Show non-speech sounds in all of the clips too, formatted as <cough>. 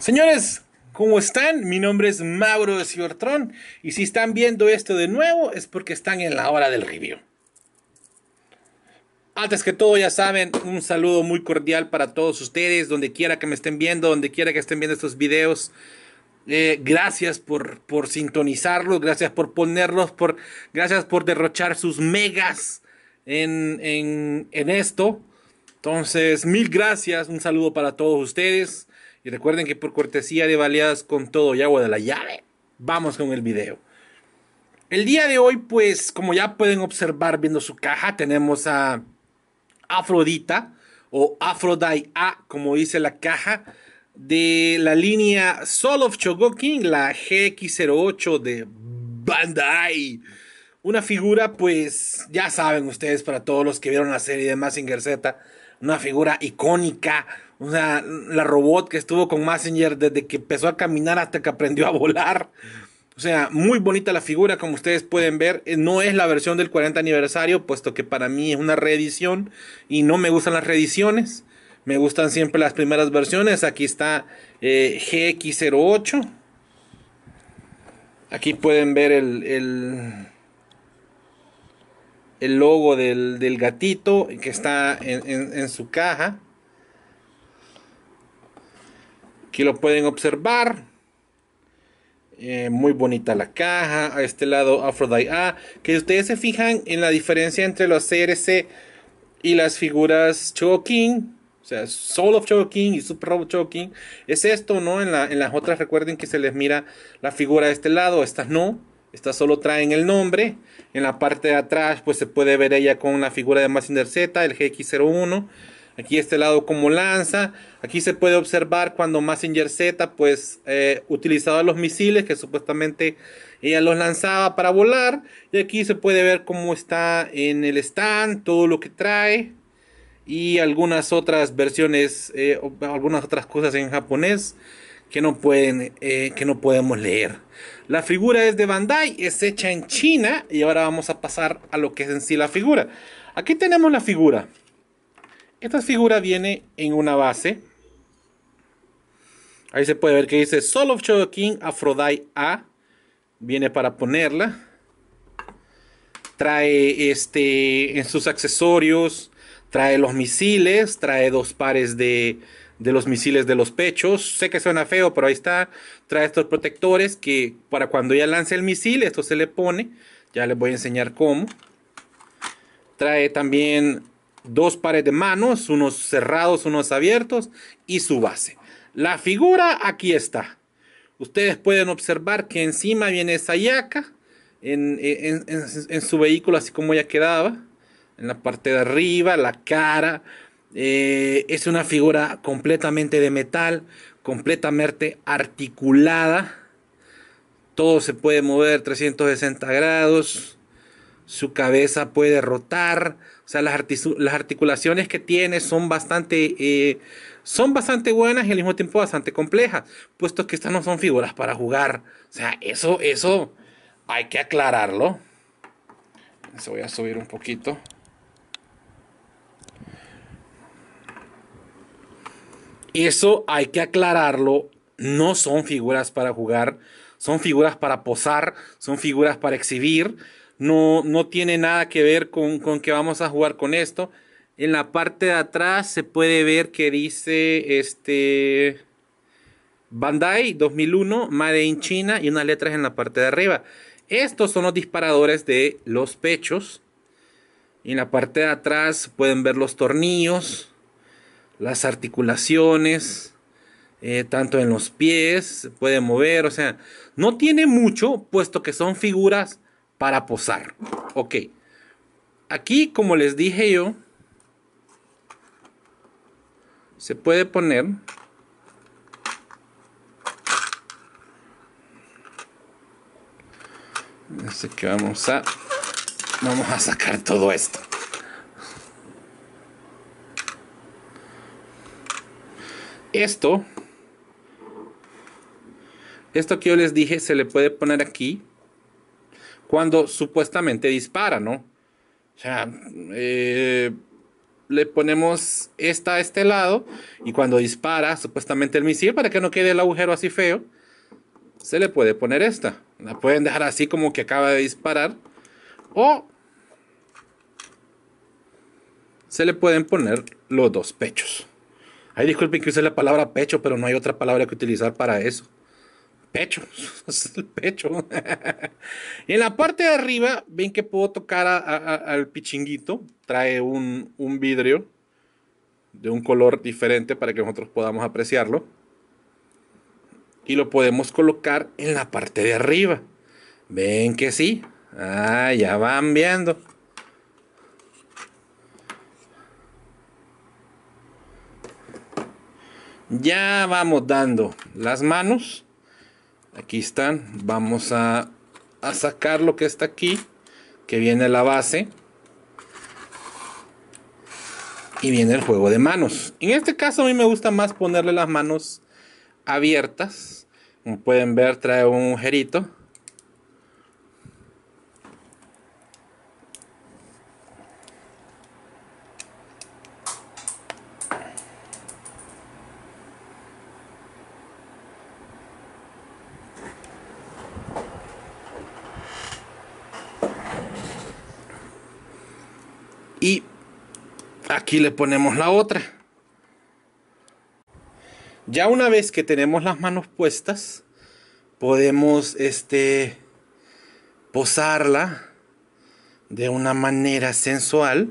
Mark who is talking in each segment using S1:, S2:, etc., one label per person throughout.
S1: Señores, ¿cómo están? Mi nombre es Mauro de Cibertron y si están viendo esto de nuevo es porque están en la hora del review. Antes que todo, ya saben, un saludo muy cordial para todos ustedes, donde quiera que me estén viendo, donde quiera que estén viendo estos videos. Eh, gracias por, por sintonizarlos, gracias por ponerlos, por, gracias por derrochar sus megas en, en esto. Entonces, mil gracias, un saludo para todos ustedes. Y recuerden que por cortesía de baleadas con todo y agua de la llave, vamos con el video. El día de hoy, pues, como ya pueden observar viendo su caja, tenemos a Afrodita o Afrodite A, como dice la caja, de la línea Soul of Chogokin, la GX08 de Bandai. Una figura, pues, ya saben ustedes, para todos los que vieron la serie de Massinger Z, una figura icónica. O sea, la robot que estuvo con Messenger desde que empezó a caminar hasta que aprendió a volar. O sea, muy bonita la figura, como ustedes pueden ver. Eh, no es la versión del 40 aniversario, puesto que para mí es una reedición y no me gustan las reediciones. Me gustan siempre las primeras versiones. Aquí está eh, GX08. Aquí pueden ver el el logo del, gatito que está en, su caja. Aquí lo pueden observar. Eh, muy bonita la caja. A este lado Aphrodite A. Ah, que ustedes se fijan en la diferencia entre los CRC y las figuras Choking. O sea, Soul of Choking y Super Robot Choking. Es esto, ¿no? En, la, en las otras recuerden que se les mira la figura de este lado. Estas no. Esta solo traen el nombre. En la parte de atrás pues se puede ver ella con la figura de Massinger Z, el GX01. Aquí este lado como lanza. Aquí se puede observar cuando Massinger Z pues eh, utilizaba los misiles que supuestamente ella los lanzaba para volar. Y aquí se puede ver cómo está en el stand, todo lo que trae. Y algunas otras versiones, eh, algunas otras cosas en japonés que no, pueden, eh, que no podemos leer. La figura es de Bandai, es hecha en China y ahora vamos a pasar a lo que es en sí la figura. Aquí tenemos la figura. Esta figura viene en una base. Ahí se puede ver que dice Soul of Shogun Afrodite A. Viene para ponerla. Trae este en sus accesorios. Trae los misiles. Trae dos pares de, de los misiles de los pechos. Sé que suena feo, pero ahí está. Trae estos protectores que para cuando ya lance el misil, esto se le pone. Ya les voy a enseñar cómo. Trae también dos pares de manos, unos cerrados, unos abiertos y su base. La figura aquí está. Ustedes pueden observar que encima viene esa yaca en, su vehículo, así como ya quedaba. En la parte de arriba, la cara, eh, es una figura completamente de metal, completamente articulada. Todo se puede mover 360 grados. Su cabeza puede rotar. O sea, las, articulaciones que tiene son bastante, eh, son bastante buenas y al mismo tiempo bastante complejas. Puesto que estas no son figuras para jugar. O sea, eso, eso hay que aclararlo. Se voy a subir un poquito. Eso hay que aclararlo, no son figuras para jugar, son figuras para posar, son figuras para exhibir, no, no tiene nada que ver con, con que vamos a jugar con esto. En la parte de atrás se puede ver que dice este Bandai 2001, Made in China y unas letras en la parte de arriba. Estos son los disparadores de los pechos. En la parte de atrás pueden ver los tornillos las articulaciones, eh, tanto en los pies, se puede mover, o sea, no tiene mucho, puesto que son figuras para posar. Ok, aquí como les dije yo, se puede poner así que vamos a vamos a sacar todo esto Esto, esto que yo les dije, se le puede poner aquí cuando supuestamente dispara, ¿no? O sea, eh, le ponemos esta a este lado y cuando dispara supuestamente el misil, para que no quede el agujero así feo, se le puede poner esta. La pueden dejar así como que acaba de disparar. O se le pueden poner los dos pechos disculpen que use la palabra pecho, pero no hay otra palabra que utilizar para eso. Pecho, <laughs> pecho. <laughs> en la parte de arriba, ven que puedo tocar al pichinguito. Trae un, un vidrio de un color diferente para que nosotros podamos apreciarlo. Y lo podemos colocar en la parte de arriba. Ven que sí. Ah, ya van viendo. Ya vamos dando las manos. Aquí están. Vamos a, sacar lo que está aquí. Que viene la base. Y viene el juego de manos. En este caso a mí me gusta más ponerle las manos abiertas. Como pueden ver trae un agujerito y aquí le ponemos la otra ya una vez que tenemos las manos puestas podemos este posarla de una manera sensual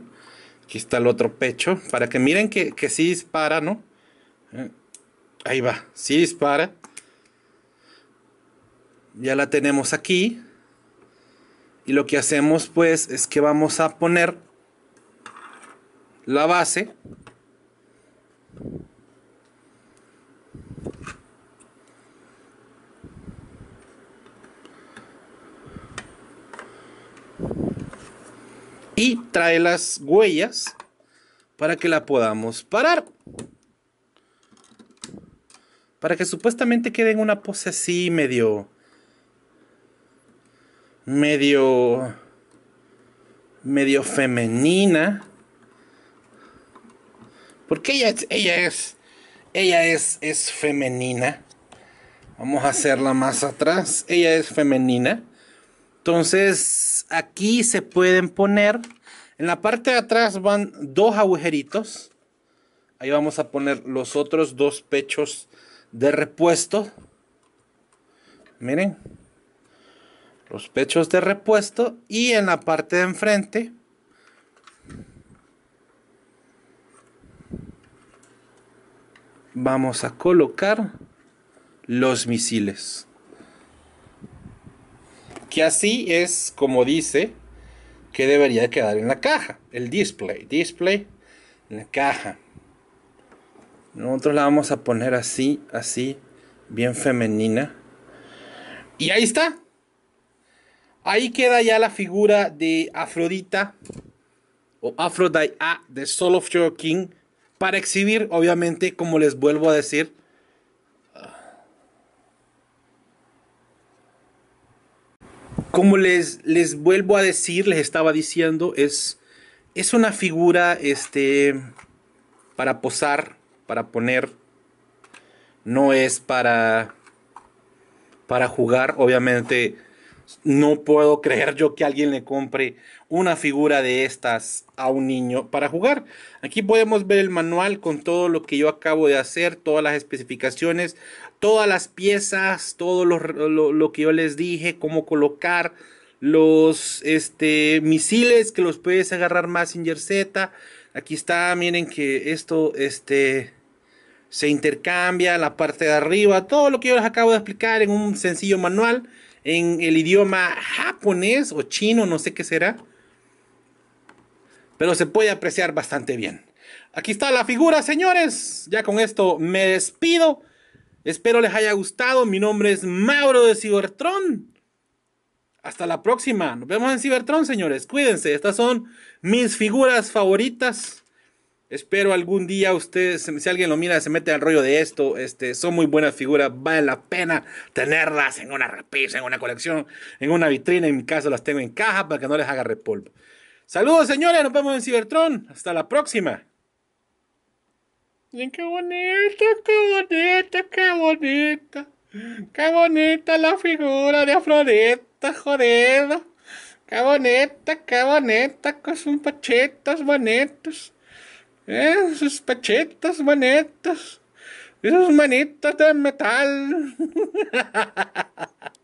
S1: aquí está el otro pecho para que miren que, que sí dispara no eh, ahí va sí dispara ya la tenemos aquí y lo que hacemos pues es que vamos a poner la base. Y trae las huellas para que la podamos parar. Para que supuestamente quede en una pose así medio... Medio... Medio femenina. Porque ella, ella es. Ella es, es femenina. Vamos a hacerla más atrás. Ella es femenina. Entonces, aquí se pueden poner. En la parte de atrás van dos agujeritos. Ahí vamos a poner los otros dos pechos de repuesto. Miren. Los pechos de repuesto. Y en la parte de enfrente vamos a colocar los misiles. Que así es como dice que debería quedar en la caja, el display, display en la caja. Nosotros la vamos a poner así, así, bien femenina. Y ahí está. Ahí queda ya la figura de Afrodita o A ah, de Soul of Your King para exhibir, obviamente, como les vuelvo a decir, como les, les vuelvo a decir, les estaba diciendo, es, es una figura este, para posar, para poner, no es para, para jugar, obviamente. No puedo creer yo que alguien le compre una figura de estas a un niño para jugar. Aquí podemos ver el manual con todo lo que yo acabo de hacer, todas las especificaciones, todas las piezas, todo lo, lo, que yo les dije, cómo colocar los este, misiles que los puedes agarrar más sin Z. Aquí está, miren que esto este, se intercambia, la parte de arriba, todo lo que yo les acabo de explicar en un sencillo manual en el idioma japonés o chino, no sé qué será pero se puede apreciar bastante bien. Aquí está la figura, señores. Ya con esto me despido. Espero les haya gustado. Mi nombre es Mauro de Cibertron. Hasta la próxima. Nos vemos en Cibertron, señores. Cuídense. Estas son mis figuras favoritas. Espero algún día ustedes, si alguien lo mira, se mete al rollo de esto. Este, son muy buenas figuras. Vale la pena tenerlas en una repisa, en una colección, en una vitrina. En mi caso las tengo en caja para que no les haga repolvo. Saludos, señores. Nos vemos en Cibertron, Hasta la próxima. bien qué bonita, qué bonita, qué bonita. Qué bonita la figura de Afrodita, joder. Qué bonita, qué bonita, con sus pachetas bonitos. Eh, sus pachetas bonitos. Y sus manitas de metal. <laughs>